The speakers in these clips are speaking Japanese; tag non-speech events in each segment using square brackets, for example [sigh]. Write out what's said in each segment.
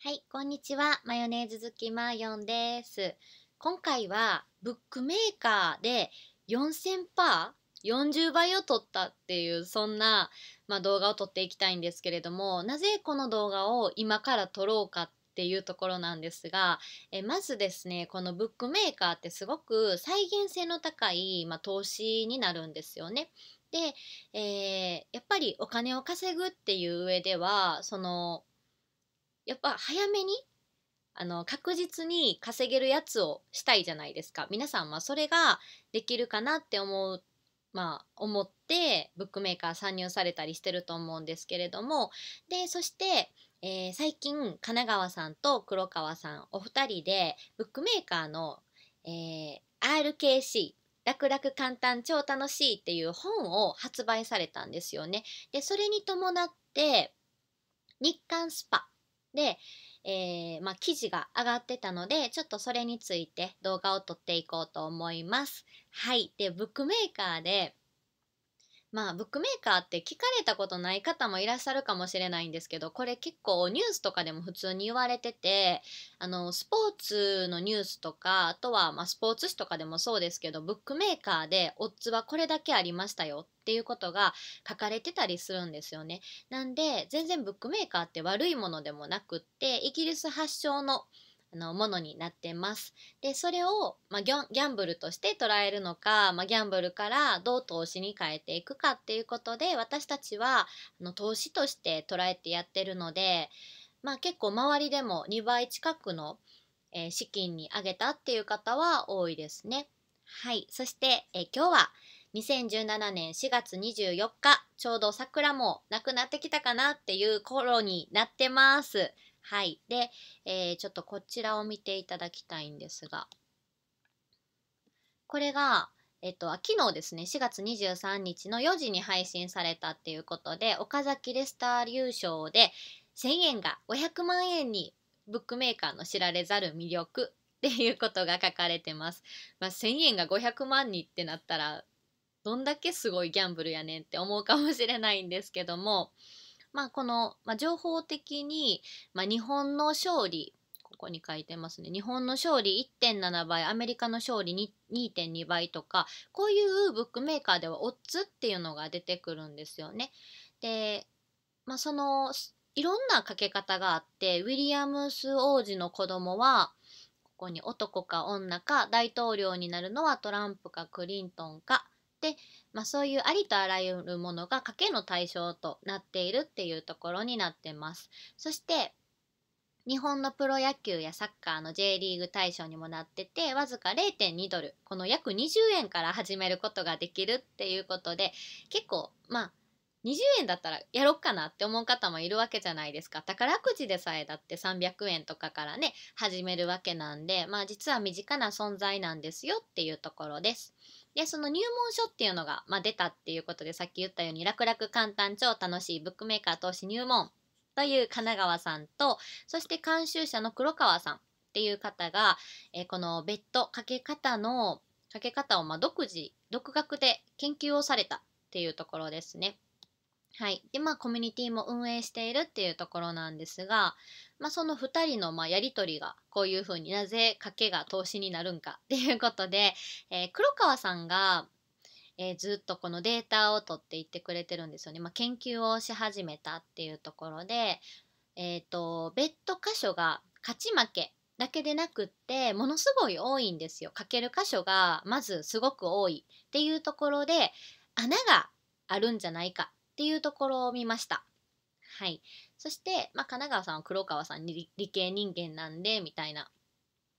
はい、こんにちは。マヨネーズ好きマヨンです。今回はブックメーカーで4000パー40倍を取ったっていうそんな、まあ、動画を撮っていきたいんですけれどもなぜこの動画を今から撮ろうかっていうところなんですがえまずですねこのブックメーカーってすごく再現性の高い、まあ、投資になるんですよね。で、えー、やっぱりお金を稼ぐっていう上ではそのやっぱ早めにあの確実に稼げるやつをしたいじゃないですか皆さんはそれができるかなって思うまあ思ってブックメーカー参入されたりしてると思うんですけれどもでそしてえー、最近神奈川さんと黒川さんお二人でブックメーカーの、えー、RKC 楽々簡単超楽しいっていう本を発売されたんですよね。でそれに伴って日刊スパで、えー、まあ、記事が上がってたので、ちょっとそれについて動画を撮っていこうと思います。はい。で、ブックメーカーで、まあブックメーカーって聞かれたことない方もいらっしゃるかもしれないんですけどこれ結構ニュースとかでも普通に言われててあのスポーツのニュースとかあとはまスポーツ紙とかでもそうですけどブックメーカーでオッズはこれだけありましたよっていうことが書かれてたりするんですよね。なんで全然ブックメーカーって悪いものでもなくってイギリス発祥ののものになってます。でそれを、まあ、ギャンブルとして捉えるのか、まあ、ギャンブルからどう投資に変えていくかっていうことで私たちはあの投資として捉えてやってるので、まあ、結構周りでも2倍近くの、えー、資金に上げたっていう方は多いですね。はい、そして、えー、今日は2017年4月24日ちょうど桜もなくなってきたかなっていう頃になってます。はい。で、えー、ちょっとこちらを見ていただきたいんですが、これが、えっと、昨日ですね、4月23日の4時に配信されたっていうことで、岡崎レスター優勝で、1000円が500万円に、ブックメーカーの知られざる魅力っていうことが書かれてます。まあ、1000円が500万にってなったら、どんだけすごいギャンブルやねんって思うかもしれないんですけども、まあ、この、まあ、情報的に、まあ、日本の勝利ここに書いてますね日本の勝利1.7倍アメリカの勝利2.2倍とかこういうブックメーカーではオッズっていうのが出てくるんですよね。で、まあ、そのいろんなかけ方があってウィリアムス王子の子供はここに男か女か大統領になるのはトランプかクリントンかで、まあ、そういうありとあらゆるものが賭けの対象となっているっていうところになってます。そして日本のプロ野球やサッカーの J リーグ大賞にもなっててわずか0.2ドルこの約20円から始めることができるっていうことで結構まあ20円だったらやろっかなって思う方もいるわけじゃないですか宝くじでさえだって300円とかからね始めるわけなんでまあ実は身近な存在なんですよっていうところです。でその入門書っていうのが、まあ、出たっていうことでさっき言ったように「楽々簡単超楽しいブックメーカー投資入門」という神奈川さんとそして監修者の黒川さんっていう方が、えー、このベッドかけ方のかけ方をま独自独学で研究をされたっていうところですね。はい。で、まあ、コミュニティも運営しているっていうところなんですが、まあ、その2人の、まあ、やり取りが、こういうふうになぜ賭けが投資になるんかっていうことで、えー、黒川さんが、えー、ずっとこのデータを取っていってくれてるんですよね。まあ、研究をし始めたっていうところで、えっ、ー、と、別途箇所が勝ち負けだけでなくってものすごい多いんですよ。賭ける箇所がまずすごく多いっていうところで穴があるんじゃないかっていうところを見ました。はい。そして、まあ、神奈川さんは黒川さんに理系人間なんで、みたいな、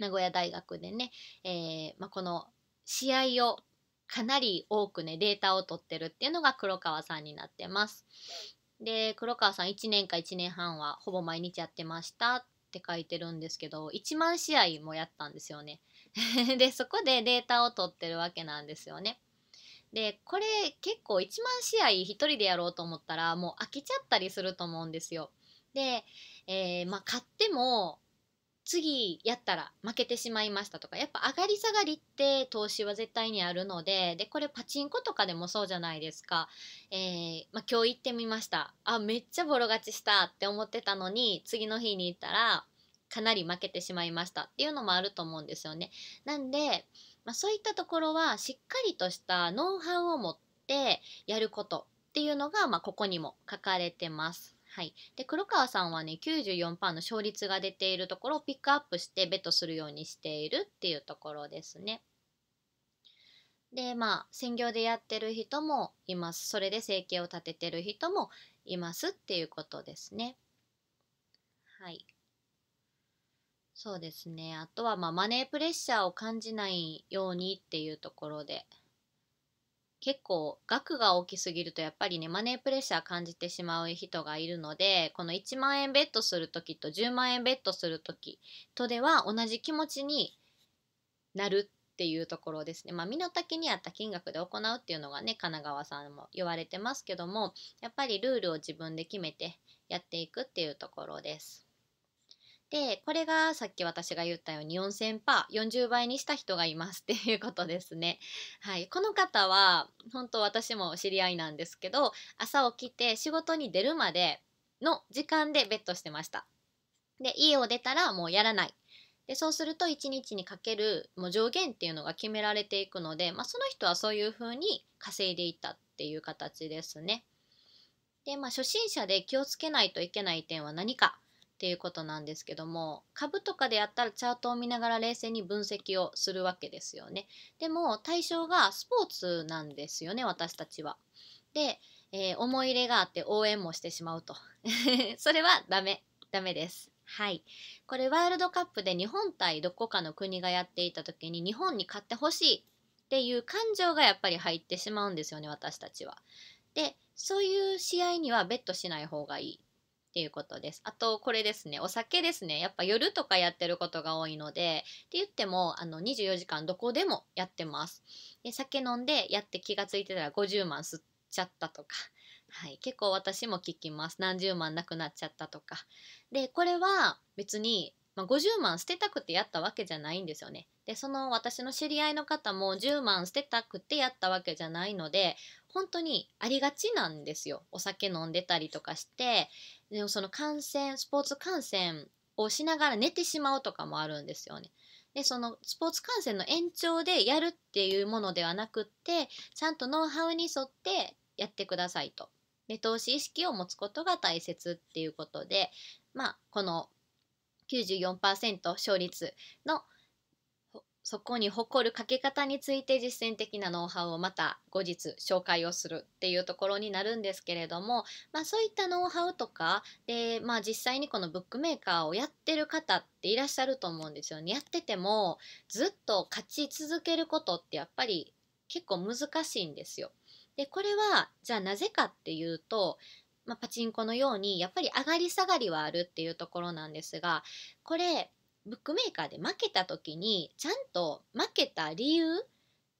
名古屋大学でね、えー、まあ、この試合をかなり多くね、データを取ってるっていうのが黒川さんになってます。で、黒川さん1年か1年半はほぼ毎日やってましたって書いてるんですけど、1万試合もやったんですよね。[laughs] で、そこでデータを取ってるわけなんですよね。でこれ結構1万試合1人でやろうと思ったらもう飽きちゃったりすると思うんですよ。で、えー、まあ、買っても次やったら負けてしまいましたとかやっぱ上がり下がりって投資は絶対にあるのででこれパチンコとかでもそうじゃないですか、えー、まあ、今日行ってみましたあめっちゃボロ勝ちしたって思ってたのに次の日に行ったらかなり負けてしまいましたっていうのもあると思うんですよね。なんでまあ、そういったところはしっかりとしたノウハウを持ってやることっていうのが、まあ、ここにも書かれてます。はい、で黒川さんはね94%の勝率が出ているところをピックアップしてベットするようにしているっていうところですね。でまあ専業でやってる人もいますそれで生計を立ててる人もいますっていうことですね。はいそうですね。あとは、まあ、マネープレッシャーを感じないようにっていうところで、結構額が大きすぎるとやっぱりねマネープレッシャー感じてしまう人がいるのでこの1万円ベットする時と10万円ベットする時とでは同じ気持ちになるっていうところですねまあ身の丈に合った金額で行うっていうのがね神奈川さんも言われてますけどもやっぱりルールを自分で決めてやっていくっていうところです。でこれがさっき私が言ったように4000パー40倍にした人がいますって [laughs] いうことですね。はい、この方は本当私も知り合いなんですけど朝起きて仕事に出るまでの時間でベッドしてました。で家を出たらもうやらない。でそうすると1日にかけるもう上限っていうのが決められていくので、まあ、その人はそういうふうに稼いでいったっていう形ですね。でまあ初心者で気をつけないといけない点は何かっていうことなんですけども株とかでやったらチャートを見ながら冷静に分析をするわけですよねでも対象がスポーツなんですよね私たちはで、えー、思い入れがあって応援もしてしまうと [laughs] それはダメダメですはい、これワールドカップで日本対どこかの国がやっていた時に日本に勝ってほしいっていう感情がやっぱり入ってしまうんですよね私たちは。でそういう試合にはベットしない方がいいていうことです。あと、これですね、お酒ですね。やっぱ夜とかやってることが多いので、って言っても、あの、24時間どこでもやってます。で酒飲んでやって気がついてたら50万吸っちゃったとか。はい、結構私も聞きます。何十万なくなっちゃったとか。で、これは別にまあ、50万捨てたくてやったわけじゃないんですよね。でその私の知り合いの方も10万捨てたくてやったわけじゃないので本当にありがちなんですよお酒飲んでたりとかしてでもその感染スポーツ観戦をしながら寝てしまうとかもあるんですよね。でそのスポーツ観戦の延長でやるっていうものではなくってちゃんとノウハウに沿ってやってくださいと。で投資意識を持つことが大切っていうことで、まあ、この94%勝率のそこに誇るかけ方について実践的なノウハウをまた後日紹介をするっていうところになるんですけれども、まあ、そういったノウハウとかで、まあ、実際にこのブックメーカーをやってる方っていらっしゃると思うんですよね。やっててもずっと勝ち続けることってやっぱり結構難しいんですよ。でこれはじゃあなぜかっていうとまあ、パチンコのようにやっぱり上がり下がりはあるっていうところなんですがこれブックメーカーで負けた時にちゃんと負けた理由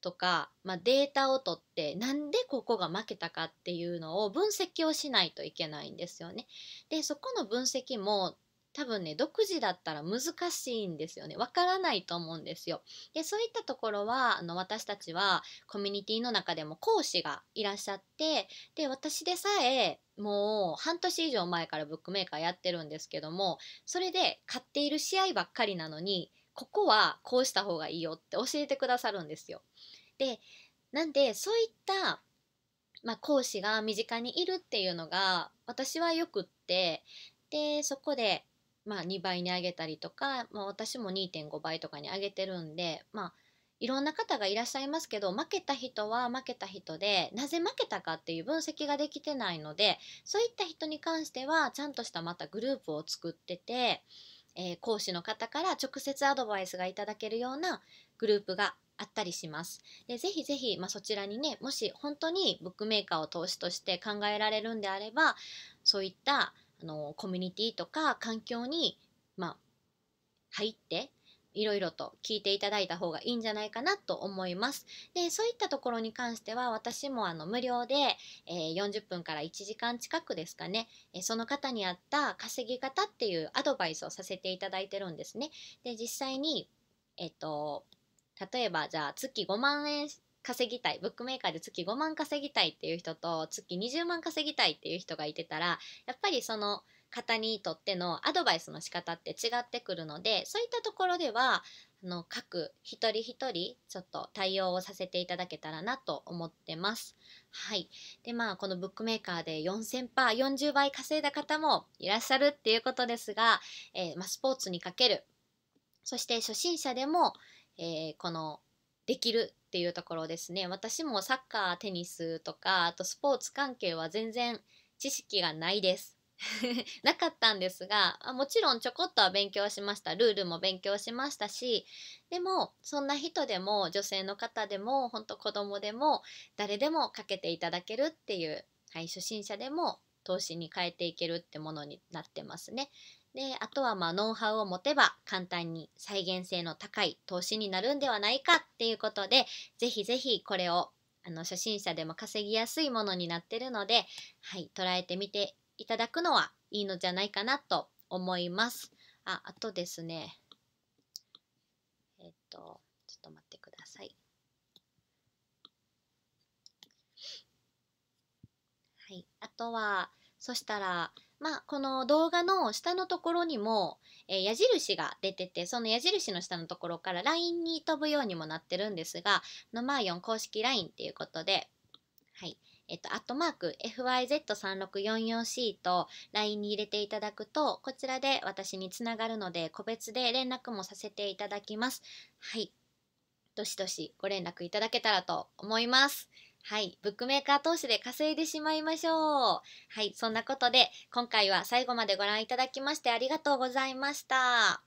とか、まあ、データを取ってなんでここが負けたかっていうのを分析をしないといけないんですよね。でそこの分析も多分ね独自だったら難しいんですよねわからないと思うんですよでそういったところはあの私たちはコミュニティの中でも講師がいらっしゃってで私でさえもう半年以上前からブックメーカーやってるんですけどもそれで買っている試合ばっかりなのにここはこうした方がいいよって教えてくださるんですよ。でなんでそういった、まあ、講師が身近にいるっていうのが私はよくってでそこでまあ、2倍に上げたりとか、まあ、私も2.5倍とかに上げてるんで、まあ、いろんな方がいらっしゃいますけど負けた人は負けた人でなぜ負けたかっていう分析ができてないのでそういった人に関してはちゃんとしたまたグループを作ってて、えー、講師の方から直接アドバイスがいただけるようなグループがあったりします。でぜひぜひ、まあ、そちらにねもし本当にブックメーカーを投資として考えられるんであればそういったあのコミュニティとか環境に、まあ、入っていろいろと聞いていただいた方がいいんじゃないかなと思います。でそういったところに関しては私もあの無料で、えー、40分から1時間近くですかね、えその方に合った稼ぎ方っていうアドバイスをさせていただいてるんですね。で実際に、えっと例えばじゃあ月5万円稼ぎたいブックメーカーで月5万稼ぎたいっていう人と月20万稼ぎたいっていう人がいてたらやっぱりその方にとってのアドバイスの仕方って違ってくるのでそういったところではあの各一人一人ちょっと対応をさせていただけたらなと思ってます。はい。で、まあ、このブックメーカーで4000%、パー40倍稼いだ方もいらっしゃるっていうことですが、えー、まあ、スポーツにかける、そして初心者でも、えー、このできるっていうところですね私もサッカーテニスとかあとスポーツ関係は全然知識がないです [laughs] なかったんですがもちろんちょこっとは勉強しましたルールも勉強しましたしでもそんな人でも女性の方でも本当子供でも誰でもかけていただけるっていう、はい、初心者でも投資に変えていけるってものになってますね。であとはまあノウハウを持てば簡単に再現性の高い投資になるんではないかっていうことでぜひぜひこれをあの初心者でも稼ぎやすいものになってるので、はい、捉えてみていただくのはいいのじゃないかなと思います。ああとですねえっ、とちょっと待ってください。はい、あとはそしたらまあ、この動画の下のところにも、えー、矢印が出てて、その矢印の下のところから LINE に飛ぶようにもなってるんですが、のまーヨ公式 LINE っていうことで、はい。えっと、アットマーク FYZ3644C と LINE に入れていただくと、こちらで私につながるので、個別で連絡もさせていただきます。はい。どしどしご連絡いただけたらと思います。はい、ブックメーカー投資で稼いでしまいましょう。はい、そんなことで今回は最後までご覧いただきましてありがとうございました。